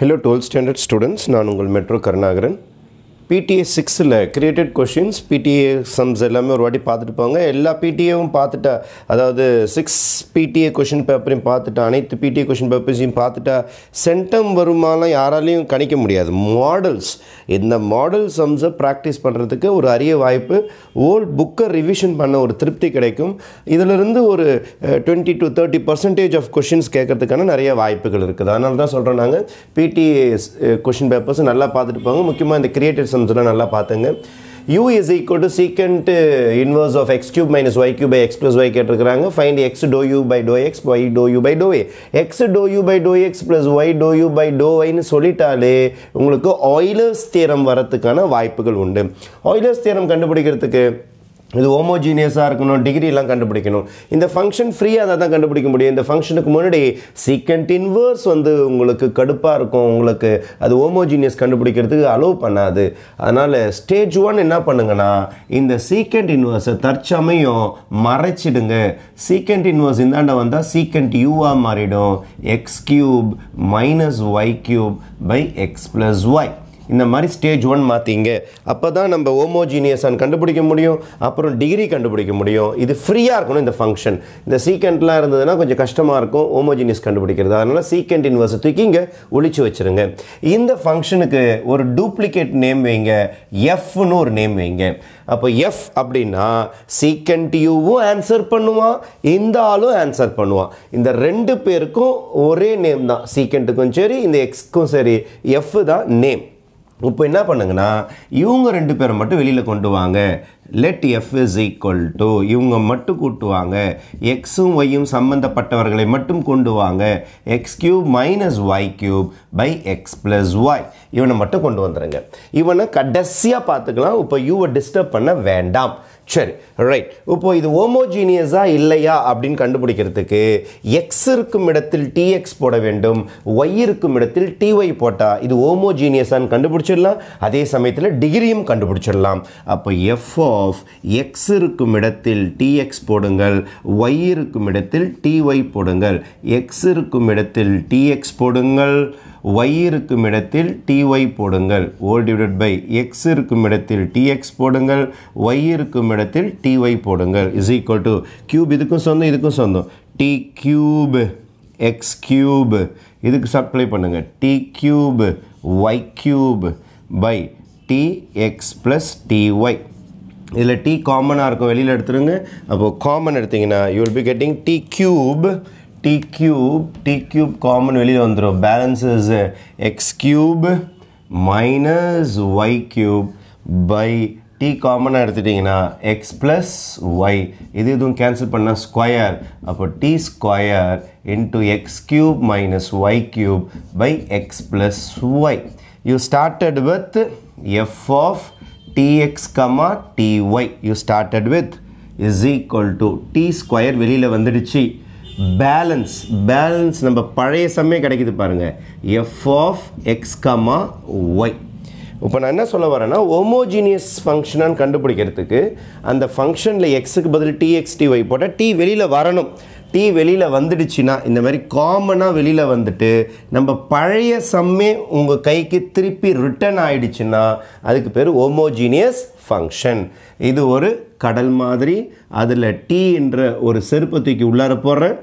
hello twelfth standard students நான் உங்கள் metro Karunakaran PTA சிக்ஸில் கிரியேட்டட் கொஷின்ஸ் பிடிஏ சம்ஸ் எல்லாமே ஒரு வாட்டி பார்த்துட்டு போங்க எல்லா பிடிஏவும் பார்த்துட்டா அதாவது சிக்ஸ் பிடிஏ கொஷின் பேப்பரையும் பார்த்துட்டா அனைத்து பிடிஏ கொஷின் பேப்பர்ஸையும் பார்த்துட்டா சென்டம் வருமானம் யாராலையும் கணிக்க முடியாது மாடல்ஸ் இந்த மாடல் சம்ஸை ப்ராக்டிஸ் பண்ணுறதுக்கு ஒரு அரிய வாய்ப்பு ஓல்ட் புக்கை ரிவிஷன் பண்ண ஒரு திருப்தி கிடைக்கும் இதிலிருந்து ஒரு twenty to thirty percentage of questions கேட்கறதுக்கான நிறைய வாய்ப்புகள் இருக்குது அதனால தான் சொல்கிறோம் நாங்கள் பிடிஏ கொஷின் பேப்பர்ஸ் நல்லா பார்த்துட்டு போங்க முக்கியமாக இந்த கிரியேட்டட் சொல்லி நல்லா பார்த்துங்க u is equal to secant inverse of x cube minus y cube by x plus y கேட்டிருக்கிறாங்க find x do u by do x y do u by do x do u by do x plus y do u by do ஒய்னு சொல்லிட்டாலே உங்களுக்கு Euler's தீரம் வரத்துக்கான வாய்ப்புகள் உண்டு Euler's தீரம் கண்டுபிடிக்கிறதுக்கு இது ஹோமோஜீனியஸாக இருக்கணும் டிகிரிலாம் கண்டுபிடிக்கணும் இந்த ஃபங்க்ஷன் ஃப்ரீயாக தான் கண்டுபிடிக்க முடியும் இந்த ஃபங்க்ஷனுக்கு முன்னாடி சீக்கண்ட் இன்வர்ஸ் வந்து உங்களுக்கு கடுப்பாக இருக்கும் உங்களுக்கு அது ஹோமோஜீனியஸ் கண்டுபிடிக்கிறதுக்கு அலோவ் பண்ணாது அதனால் ஸ்டேஜ் ஒன் என்ன பண்ணுங்கன்னா இந்த சீக்கண்ட் இன்வர்ஸை தற்சமயம் மறைச்சிடுங்க சீக்கண்ட் இன்வர்ஸ் இந்தாண்ட வந்தால் சீக்கண்ட் யூவாக மாறிடும் x cube minus y cube by x plus y இந்த மாதிரி ஸ்டேஜ் ஒன் மாற்றிங்க அப்போ தான் நம்ம ஓமோஜீனியஸான்னு கண்டுபிடிக்க முடியும் அப்புறம் டிகிரி கண்டுபிடிக்க முடியும் இது ஃப்ரீயாக இருக்கணும் இந்த ஃபங்க்ஷன் இந்த சீக்கெண்ட்லாம் இருந்ததுன்னா கொஞ்சம் கஷ்டமாக இருக்கும் ஓமோஜீனியஸ் கண்டுபிடிக்கிறது அதனால் சீக்கெண்ட் இன்வர்ஸ் தூக்கி இங்கே ஒழிச்சு வச்சுருங்க இந்த ஃபங்க்ஷனுக்கு ஒரு டூப்ளிகேட் நேம் வைங்க எஃப்னு ஒரு நேம் வைங்க அப்போ எஃப் அப்படின்னா சீக்கெண்ட் யூவும் ஆன்சர் பண்ணுவான் இந்த ஆளும் ஆன்சர் பண்ணுவான் இந்த ரெண்டு பேருக்கும் ஒரே நேம் தான் சீக்கெண்ட்டுக்கும் சரி இந்த எக்ஸ்க்கும் சரி எஃப் தான் நேம் இப்போ என்ன பண்ணுங்கன்னா இவங்க ரெண்டு பேரை மட்டும் வெளியில் கொண்டு வாங்க let f is equal to இவங்க மட்டும் கூட்டுவாங்க எக்ஸும் ஒய்யும் சம்மந்தப்பட்டவர்களை மட்டும் கொண்டு வாங்க x cube minus y cube by x plus y இவனை மட்டும் கொண்டு வந்துடுங்க இவனை கடைசியாக பார்த்துக்கலாம் இப்போ யூவை டிஸ்டர்ப் பண்ண வேண்டாம் சரி ரைட் இப்போ இது ஹோமோஜீனியஸா இல்லையா அப்படின்னு கண்டுபிடிக்கிறதுக்கு எக்ஸ் இருக்கும் இடத்தில் டிஎக்ஸ் போட வேண்டும் ஒய் இருக்கும் இடத்தில் டிஒய் போட்டால் இது ஹோமோஜீனியஸான்னு கண்டுபிடிச்சிடலாம் அதே சமயத்தில் டிகிரியும் கண்டுபிடிச்சிடலாம் அப்போ எஃப் ஆஃப் எக்ஸ் இருக்கும் இடத்தில் டிஎக்ஸ் போடுங்கள் ஒய் இருக்கும் இடத்தில் டிஒய் போடுங்கள் எக்ஸ் இருக்கும் இடத்தில் டிஎக்ஸ் போடுங்கள் ஒய் இருக்கும் இடத்தில் டி ஒய் போடுங்கள் ஓல் டிவைட் பை எக்ஸ் இருக்கும் இடத்தில் டிஎக்ஸ் போடுங்கள் ஒய் இருக்கும் இடத்தில் டி ஒய் போடுங்கள் இஸ் ஈக்குவல் டு க்யூப் இதுக்கும் சொந்தம் இதுக்கும் சொந்தம் டி க்யூப் எக்ஸ் க்யூப் இதுக்கு சப்ளை பண்ணுங்கள் t cube y cube by t x plus t y இதில் டி காமனாக இருக்கும் வெளியில் எடுத்துருங்க அப்போது காமன் எடுத்திங்கன்னா you will be getting t cube t cube t cube common வெளியில் வந்துடும் balance is x cube minus y cube by t காமனாக எடுத்துட்டிங்கன்னா எக்ஸ் ப்ளஸ் ஒய் இது இதுவும் கேன்சல் பண்ணால் ஸ்கொயர் அப்போ t square into x cube minus y cube by x plus y you started with f of t x comma t y you started with is equal to t square வெளியில் வந்துடுச்சு balance balance நம்ம பழைய சம்மே கிடைக்கிது பாருங்கள் f of x comma y இப்போ நான் என்ன சொல்ல வரேன்னா ஹோமோஜீனியஸ் ஃபங்க்ஷனான்னு கண்டுபிடிக்கிறதுக்கு அந்த ஃபங்க்ஷனில் எக்ஸுக்கு பதில் டி ஒய் போட்டால் டி வெளியில் வரணும் டி வெளியில் வந்துடுச்சுன்னா இந்த மாதிரி காமனாக வெளியில் வந்துட்டு நம்ம பழைய சம்மே உங்கள் கைக்கு திருப்பி ரிட்டர்ன் ஆகிடுச்சுன்னா அதுக்கு பேர் ஹோமோஜீனியஸ் ஃபங்க்ஷன் இது ஒரு கடல் மாதிரி அதில் டீ என்ற ஒரு செருப்பு தூக்கி உள்ளார போடுறேன்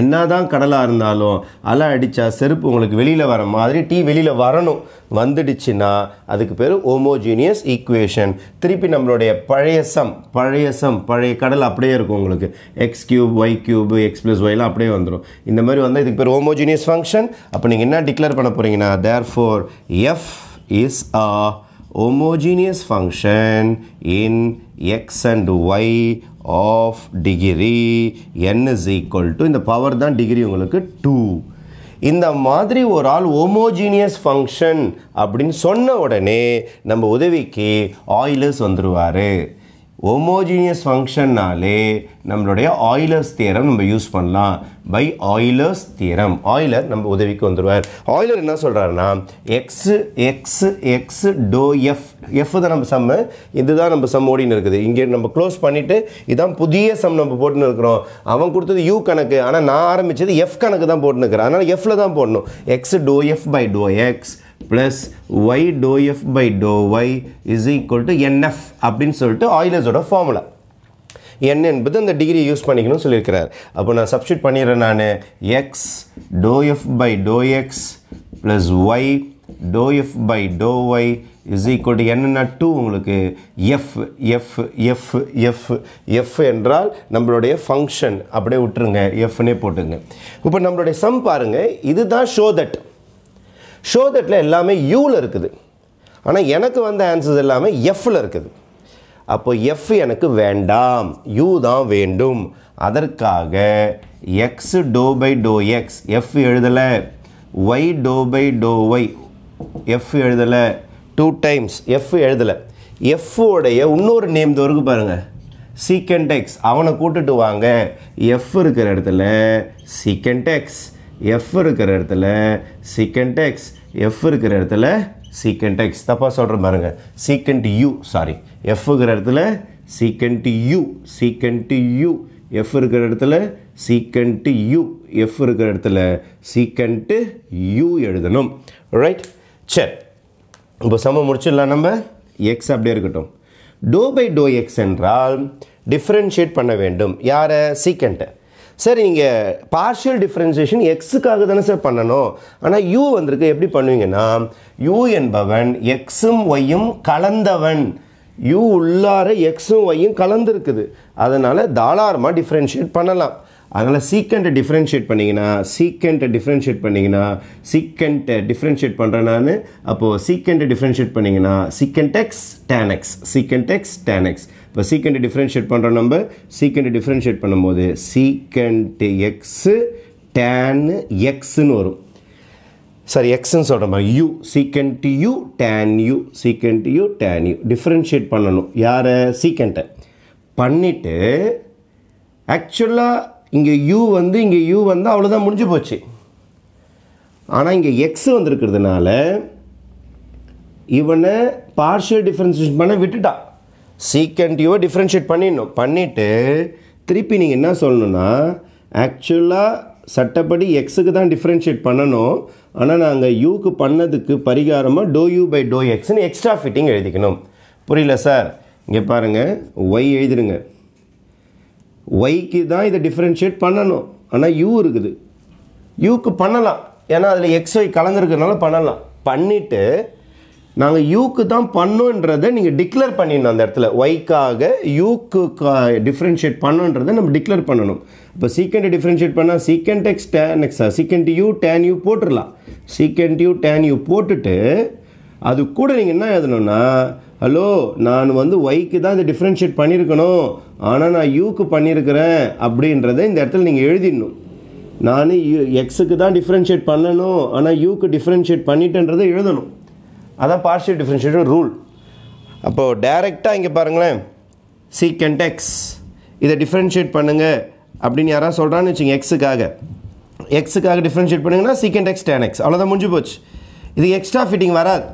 என்ன தான் கடலாக இருந்தாலும் அலை அடித்தா செருப்பு உங்களுக்கு வெளியில் வர மாதிரி டீ வெளியில் வரணும் வந்துடுச்சுன்னா அதுக்கு பேர் ஓமோஜீனியஸ் ஈக்குவேஷன் திருப்பி நம்மளுடைய பழைய சம் பழைய சம் பழைய கடல் அப்படியே இருக்கும் உங்களுக்கு x cube y cube x plus ஒய்லாம் அப்படியே வந்துடும் இந்த மாதிரி வந்தால் இதுக்கு பேர் ஓமோஜீனியஸ் ஃபங்க்ஷன் அப்போ நீங்கள் என்ன டிக்ளேர் பண்ண போகிறீங்கன்னா therefore f is a homogeneous function in x and y of degree n is equal to இந்த பவர் தான் டிகிரி உங்களுக்கு டூ இந்த மாதிரி ஒரு ஆள் function ஃபங்க்ஷன் அப்படின்னு சொன்ன உடனே நம்ம உதவிக்கு ஆயிலர்ஸ் வந்துடுவார் ஹோமோஜீனியஸ் ஃபங்க்ஷன்னாலே நம்மளுடைய ஆயிலர்ஸ் தியரம் நம்ம யூஸ் பண்ணலாம் பை ஆயிலர்ஸ் தியரம் ஆயிலர் நம்ம உதவிக்கு வந்துடுவார் ஆயிலர் என்ன சொல்கிறாருன்னா x x x do f f தான் நம்ம சம்மு இதுதான் நம்ம சம் ஓடின்னு இருக்குது இங்கே நம்ம க்ளோஸ் பண்ணிவிட்டு இதுதான் புதிய சம் நம்ம போட்டுன்னு இருக்கிறோம் அவன் கொடுத்தது யூ கணக்கு ஆனால் நான் ஆரம்பித்தது எஃப் கணக்கு தான் போட்டுன்னு இருக்கிறேன் அதனால் எஃப்பில் தான் போடணும் x do f by do x plus y do f by do y is equal to n f அப்படின்னு சொல்லிட்டு ஆயிலர்ஸோட ஃபார்முலா என் என்பது இந்த degree யூஸ் பண்ணிக்கணும்னு சொல்லிருக்கிறார் அப்போ நான் substitute பண்ணிடுறேன் நான் x do f by do x plus y do f by do y is equal to என்னென்னா டூ உங்களுக்கு f f f f f என்றால் நம்மளுடைய ஃபங்க்ஷன் அப்படியே f நே போட்டுங்க இப்போ நம்மளுடைய சம் பாருங்கள் இதுதான் ஷோ தட் ஷோ தட்டில் எல்லாமே யூவில் இருக்குது ஆனால் எனக்கு வந்த ஆன்சர்ஸ் எல்லாமே எஃப்பில் இருக்குது அப்போ எஃப் எனக்கு வேண்டாம் யூ தான் வேண்டும் அதற்காக x do by do x f எழுதலை y do by do y f எழுதலை டூ டைம்ஸ் எஃப் எழுதலை எஃப்ஓடைய இன்னொரு நேம் தோருக்கு பாருங்கள் சீக்கண்ட் எக்ஸ் அவனை கூட்டுட்டு வாங்க எஃப் இருக்கிற இடத்துல சீக்கண்ட் எக்ஸ் எஃப் இருக்கிற இடத்துல சீக்கண்ட் எக்ஸ் எஃப் இருக்கிற இடத்துல சீக்கண்ட் எக்ஸ் தப்பாக சொல்கிற பாருங்கள் சீக்கண்ட் யூ சாரி இருக்கிற இடத்துல secant u secant u f இருக்கிற இடத்துல சீக்கண்ட் யூ எஃப் இருக்கிற இடத்துல சீக்கண்ட் யூ எழுதணும் ரைட் சரி இப்போ சம முடிச்சிடலாம் நம்ம எக்ஸ் அப்படியே இருக்கட்டும் டோ பை டோ எக்ஸ் என்றால் டிஃப்ரென்ஷியேட் பண்ண வேண்டும் யாரை சீக்கண்ட்டை சார் நீங்கள் பார்ஷியல் டிஃப்ரென்சியேஷன் எக்ஸுக்காக தானே சார் பண்ணணும் ஆனால் யூ வந்திருக்கு எப்படி பண்ணுவீங்கன்னா யூ என்பவன் எக்ஸும் ஒய்யும் கலந்தவன் யூ உள்ளார எக்ஸும் ஒய்யும் கலந்துருக்குது அதனால் தாராளமாக டிஃப்ரென்ஷியேட் பண்ணலாம் அதனால் சீக்கண்ட்டை டிஃப்ரென்ஷியேட் பண்ணிங்கன்னா சீக்கண்ட்டை டிஃப்ரென்ஷியேட் பண்ணிங்கன்னா சீக்கண்ட்டை டிஃப்ரென்ஷியேட் பண்ணுறேன் நான் அப்போது சீக்கண்ட்டை டிஃப்ரென்ஷியேட் பண்ணிங்கன்னா secant x tan x secant x tan x இப்போ சீக்கண்ட் டிஃப்ரென்ஷியேட் பண்ணுற நம்ம சீக்கண்ட் டிஃப்ரென்ஷியேட் பண்ணும்போது சீக்கண்ட் எக்ஸு டேனு எக்ஸுன்னு வரும் சாரி எக்ஸ்ன்னு சொல்கிற மாதிரி u secant u tan u secant u tan u differentiate பண்ணணும் யாரை சீக்கண்ட்டை பண்ணிவிட்டு ஆக்சுவலாக இங்கே யூ வந்து இங்கே யூ வந்து அவ்வளோதான் முடிஞ்சு போச்சு ஆனால் இங்கே எக்ஸ் வந்துருக்கிறதுனால இவனை பார்ஷியல் டிஃப்ரென்சியேஷன் பண்ண விட்டுட்டான் சீக்கண்ட் யூவை டிஃப்ரென்ஷியேட் பண்ணிடணும் பண்ணிவிட்டு திருப்பி நீங்கள் என்ன சொல்லணும்னா ஆக்சுவலாக சட்டப்படி எக்ஸுக்கு தான் டிஃப்ரென்ஷியேட் பண்ணணும் ஆனால் நாங்கள் யூக்கு பண்ணதுக்கு பரிகாரமாக டோ யூ பை டோ எக்ஸ்னு எக்ஸ்ட்ரா ஃபிட்டிங் எழுதிக்கணும் புரியல சார் இங்கே பாருங்கள் ஒய் எழுதிடுங்க ஒய்க்கு தான் இதை டிஃப்ரென்ஷியேட் பண்ணணும் ஆனால் யூ இருக்குது யூக்கு பண்ணலாம் ஏன்னா அதில் எக்ஸ் ஒய் கலந்துருக்கிறதுனால பண்ணலாம் பண்ணிவிட்டு நாங்கள் யூக்கு தான் பண்ணோன்றதை நீங்கள் டிக்ளேர் பண்ணிடணும் அந்த இடத்துல ஒய்க்காக யூக்கு டிஃப்ரென்ஷியேட் பண்ணோன்றதை நம்ம டிக்ளேர் பண்ணணும் இப்போ சீக்கெண்டு டிஃப்ரென்ஷியேட் பண்ணால் சீக்கெண்ட் எக்ஸ் டேன் எக்ஸா சீக்கெண்ட் யூ டேன் யூ போட்டுடலாம் சீக்கெண்ட் யூ டேன் யூ போட்டுட்டு அது கூட நீங்கள் என்ன எழுதணும்னா ஹலோ நான் வந்து ஒய்க்கு தான் இதை டிஃப்ரென்ஷியேட் பண்ணியிருக்கணும் ஆனால் நான் யூக்கு பண்ணியிருக்கிறேன் அப்படின்றத இந்த இடத்துல நீங்கள் எழுதிடணும் நான் எக்ஸுக்கு தான் டிஃப்ரென்ஷியேட் பண்ணணும் ஆனால் யூக்கு டிஃப்ரென்ஷியேட் பண்ணிட்டேன்றதை எழுதணும் அதான் பார்ஷியல் டிஃப்ரென்ஷியேஷன் ரூல் அப்போது டைரெக்டாக இங்கே பாருங்களேன் சீக்கண்ட் எக்ஸ் இதை டிஃப்ரென்ஷியேட் பண்ணுங்கள் அப்படின்னு யாராவது சொல்கிறான்னு வச்சுங்க எக்ஸுக்காக எக்ஸுக்காக டிஃப்ரென்ஷியேட் பண்ணுங்கன்னா சீக்கண்ட் எக்ஸ் டேன் எக்ஸ் அவ்வளோதான் முடிஞ்சு போச்சு இது எக்ஸ்ட்ரா ஃபிட்டிங் வராது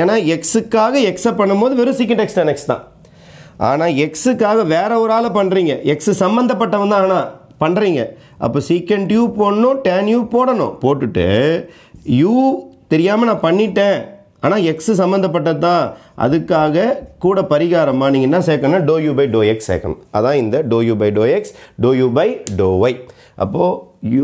ஏன்னா எக்ஸுக்காக எக்ஸை பண்ணும்போது வெறும் சீக்கண்ட் எக்ஸ் டேன் எக்ஸ் தான் ஆனால் எக்ஸுக்காக வேற ஒரு ஆளை பண்ணுறீங்க எக்ஸு சம்மந்தப்பட்டவன் தான் ஆனால் பண்ணுறீங்க அப்போ சீக்கெண்ட் டியூ போடணும் டேன் யூ போடணும் போட்டுட்டு யூ தெரியாமல் நான் பண்ணிட்டேன் ஆனால் எக்ஸ் சம்மந்தப்பட்டது தான் அதுக்காக கூட பரிகாரமாக நீங்கள் என்ன சேர்க்கணும் do u by do x சேர்க்கணும் அதான் இந்த do u by do x do u by do y அப்போது யூ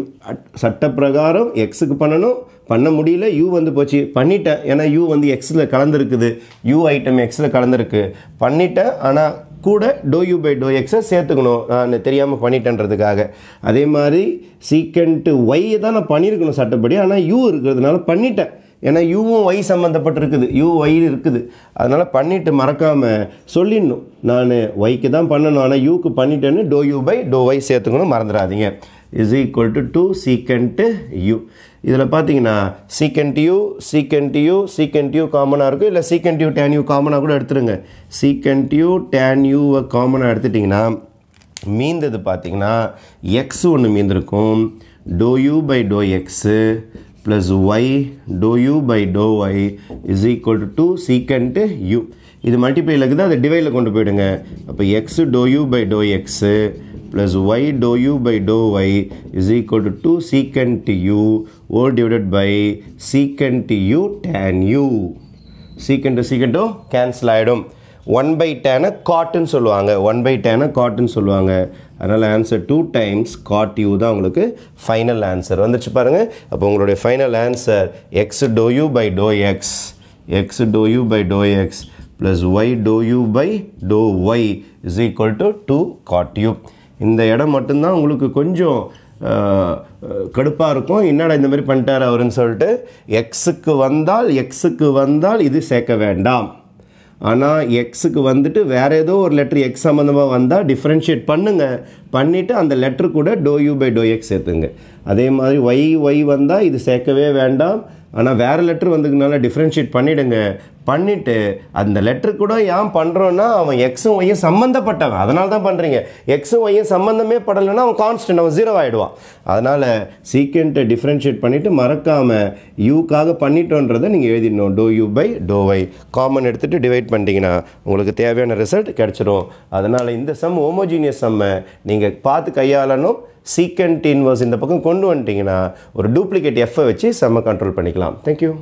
சட்டப்பிரகாரம் எக்ஸுக்கு பண்ணணும் பண்ண முடியல யூ வந்து போச்சு பண்ணிட்டேன் ஏன்னா யூ வந்து எக்ஸில் கலந்துருக்குது யூ ஐட்டம் எக்ஸில் கலந்துருக்கு பண்ணிட்டேன் ஆனால் கூட டோ யூ பை டோ எக்ஸை சேர்த்துக்கணும் நான் தெரியாமல் பண்ணிட்டேன்றதுக்காக அதே மாதிரி சீக்கண்ட்டு ஒய் தான் நான் பண்ணியிருக்கணும் சட்டப்படி ஆனால் யூ இருக்கிறதுனால பண்ணிட்டேன் ஏன்னா யூவும் ஒய் சம்மந்தப்பட்டிருக்குது யூ ஒய் இருக்குது அதனால் பண்ணிவிட்டு மறக்காமல் சொல்லிடணும் நான் ஒய்க்கு தான் பண்ணணும் ஆனால் யூக்கு பண்ணிட்டேன்னு do u by do y சேர்த்துக்கணும் மறந்துடாதீங்க is equal to two secant u இதில் பார்த்தீங்கன்னா secant u secant u secant u காமனாக இருக்கும் இல்லை சீக்கண்ட் யூ டேன் யூ காமனாக கூட எடுத்துருங்க சீக்கண்ட் யூ டேன் யூவை காமனாக எடுத்துட்டிங்கன்னா மீந்தது பார்த்தீங்கன்னா எக்ஸ் ஒன்று மீந்திருக்கும் do u by do x plus y dou u by dou y is equal to 2 secant u இது மல்டிப்ளையில் இருக்குது அதை டிவைடில் கொண்டு போயிடுங்க அப்போ x do u by do x plus y do u by do y is equal to two secant u all divided by secant u tan u secant secant cancel ஆகிடும் one by டேனை காட்டுன்னு சொல்லுவாங்க one by டேனை cotton சொல்லுவாங்க அதனால் answer two times cot u தான் உங்களுக்கு final answer வந்துச்சு பாருங்கள் அப்போ உங்களுடைய final answer x do u by do x x do u by do x plus y do u by do y is equal to two cot u இந்த இடம் மட்டும்தான் உங்களுக்கு கொஞ்சம் கடுப்பாக இருக்கும் என்னடா இந்த மாதிரி பண்ணிட்டார் அவருன்னு சொல்லிட்டு எக்ஸுக்கு வந்தால் எக்ஸுக்கு வந்தால் இது சேர்க்க வேண்டாம் ஆனால் எக்ஸுக்கு வந்துட்டு வேறு ஏதோ ஒரு லெட்ரு எக்ஸ் சம்மந்தமாக வந்தால் டிஃப்ரென்ஷியேட் பண்ணுங்கள் பண்ணிவிட்டு அந்த லெட்ரு கூட do u by do x சேர்த்துங்க அதே மாதிரி ஒய் ஒய் வந்தால் இது சேர்க்கவே வேண்டாம் ஆனால் வேறு லெட்ரு வந்ததுனால டிஃப்ரென்ஷியேட் பண்ணிவிடுங்க பண்ணிவிட்டு அந்த லெட்ரு கூட ஏன் பண்ணுறோன்னா அவன் எக்ஸும் ஒய்யும் சம்மந்தப்பட்டவன் அதனால தான் பண்ணுறீங்க எக்ஸும் ஒய்யும் சம்மந்தமே படலைன்னா அவன் கான்ஸ்டன்ட் அவன் ஜீரோ ஆகிடுவான் அதனால் சீக்கியண்ட்டை டிஃப்ரென்ஷியேட் பண்ணிவிட்டு மறக்காமல் யூக்காக பண்ணிட்டோன்றதை நீங்கள் எழுதிடணும் do u by do y common எடுத்துகிட்டு டிவைட் பண்ணிட்டீங்கன்னா உங்களுக்கு தேவையான ரிசல்ட் கிடச்சிரும் அதனால் இந்த சம் ஹோமோஜீனியஸ் சம்மை நீங்கள் பார்த்து கையாளணும் சீக்கண்ட் இன்வர்ஸ் இந்த பக்கம் கொண்டு வந்துட்டிங்கன்னா ஒரு டூப்ளிகேட் எஃப்ஐ வச்சு செம்ம கண்ட்ரோல் பண்ணிக்கலாம் தேங்க்யூ